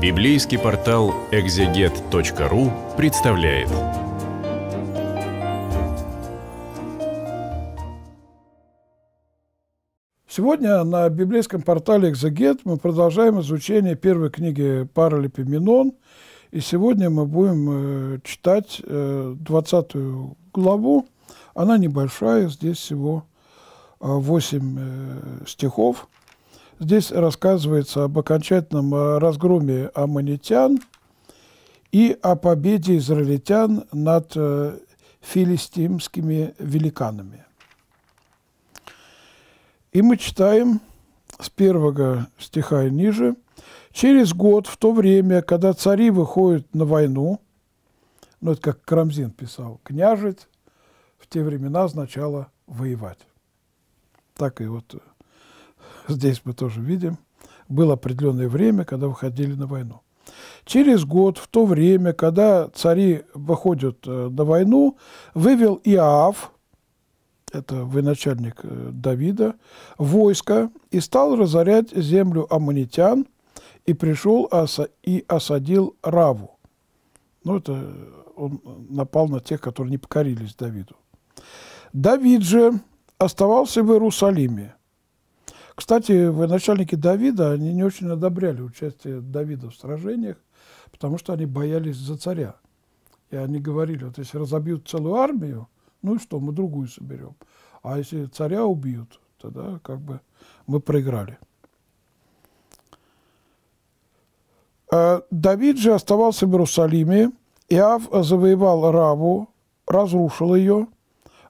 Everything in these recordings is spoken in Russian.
Библейский портал экзегет.ру представляет. Сегодня на библейском портале «Экзегет» мы продолжаем изучение первой книги Паралипоменон. И сегодня мы будем э, читать 20 э, главу. Она небольшая, здесь всего 8 э, стихов – Здесь рассказывается об окончательном э, разгроме аммонитян и о победе израильтян над э, филистимскими великанами. И мы читаем с первого стиха и ниже. «Через год, в то время, когда цари выходят на войну», ну, это как Карамзин писал, «княжить» в те времена означало «воевать». Так и вот э, здесь мы тоже видим, было определенное время, когда выходили на войну. Через год, в то время, когда цари выходят э, на войну, вывел Иав, это военачальник э, Давида, войско и стал разорять землю аммонитян и пришел и осадил Раву. Ну, это э, он напал на тех, которые не покорились Давиду. Давид же оставался в Иерусалиме кстати, военачальники Давида, они не очень одобряли участие Давида в сражениях, потому что они боялись за царя. И они говорили, вот если разобьют целую армию, ну и что, мы другую соберем. А если царя убьют, тогда как бы мы проиграли. Э, Давид же оставался в Иерусалиме. Иав завоевал Раву, разрушил ее.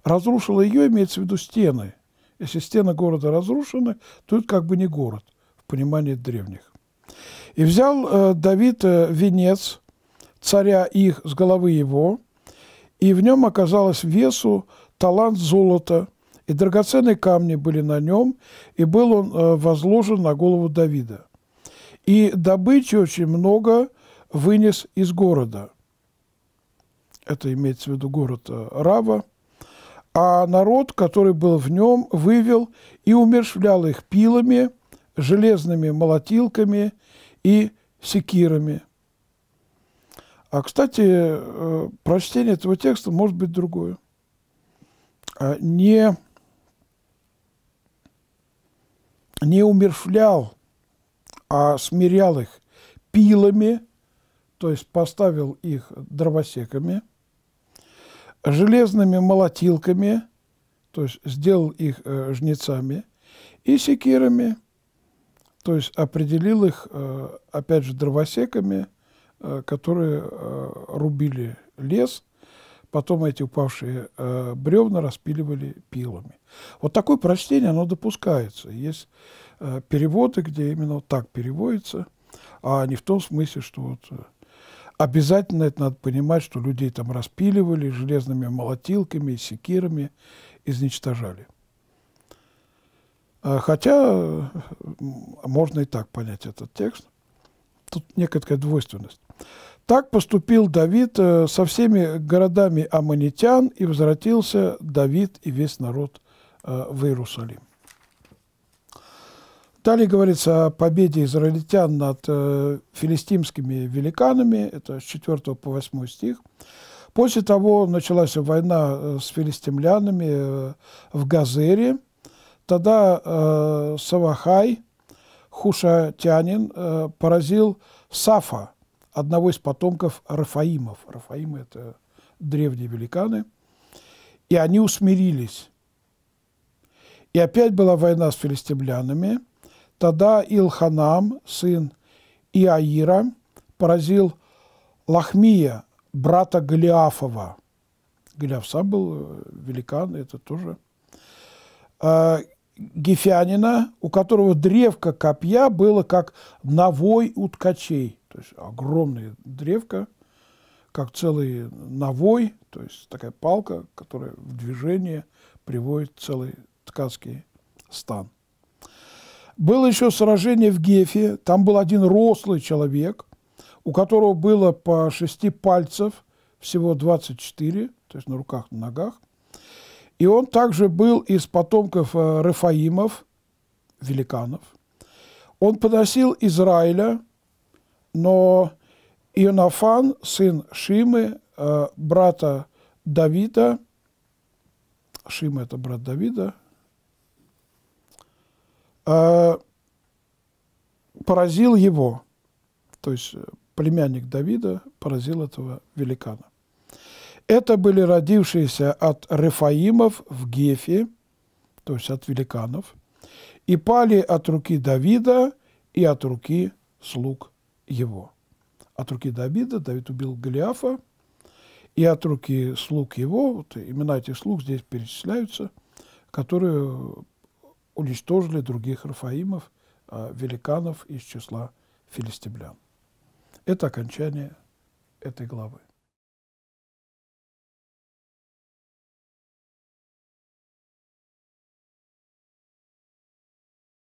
Разрушил ее, имеется в виду стены – если стены города разрушены, то это как бы не город в понимании древних. И взял э, Давид э, венец царя их с головы его, и в нем оказалось весу талант золота, и драгоценные камни были на нем, и был он э, возложен на голову Давида. И добычи очень много вынес из города. Это имеется в виду город э, Рава, а народ, который был в нем, вывел и умершвлял их пилами, железными молотилками и секирами. А, кстати, э, прочтение этого текста может быть другое. А, не, не умершвлял, а смирял их пилами, то есть поставил их дровосеками – железными молотилками, то есть сделал их э, жнецами, и секирами, то есть определил их, э, опять же, дровосеками, э, которые рубили лес, потом эти упавшие бревна распиливали пилами. Вот такое прочтение, оно допускается. Есть переводы, где именно вот так переводится, а не в том смысле, что вот Обязательно это надо понимать, что людей там распиливали железными молотилками, секирами, изничтожали. А, хотя можно и так понять этот текст. Тут некая двойственность. Так поступил Давид э, со всеми городами аммонитян, и возвратился Давид и весь народ э, в Иерусалим. Далее говорится о победе израильтян над э, филистимскими великанами, это с 4 по 8 стих. После того началась война э, с филистимлянами э, в Газере. Тогда Савахай, хушатянин, э, поразил Сафа, одного из потомков Рафаимов. Рафаимы – это древние великаны. И они усмирились. И опять была война с филистимлянами – Тогда Илханам, сын Иаира, поразил Лахмия, брата Голиафова. Голиаф сам был э, великан, это тоже. Э, Гефянина, у которого древко копья было как навой у ткачей. То есть огромная древко, как целый навой, то есть такая палка, которая в движение приводит целый ткацкий стан. Было еще сражение в Гефе, там был один рослый человек, у которого было по шести пальцев, всего 24, то есть на руках, на ногах. И он также был из потомков э, Рафаимов, великанов. Он подносил Израиля, но Ионафан, сын Шимы, э, брата Давида, Шима – это брат Давида, Э, поразил его, то есть э, племянник Давида поразил этого великана. Это были родившиеся от Рефаимов в Гефе, то есть от великанов, и пали от руки Давида и от руки слуг его. От руки Давида Давид убил Голиафа, и от руки слуг его, вот имена этих слуг здесь перечисляются, которые уничтожили других Рафаимов, а, великанов из числа филистимлян. Это окончание этой главы.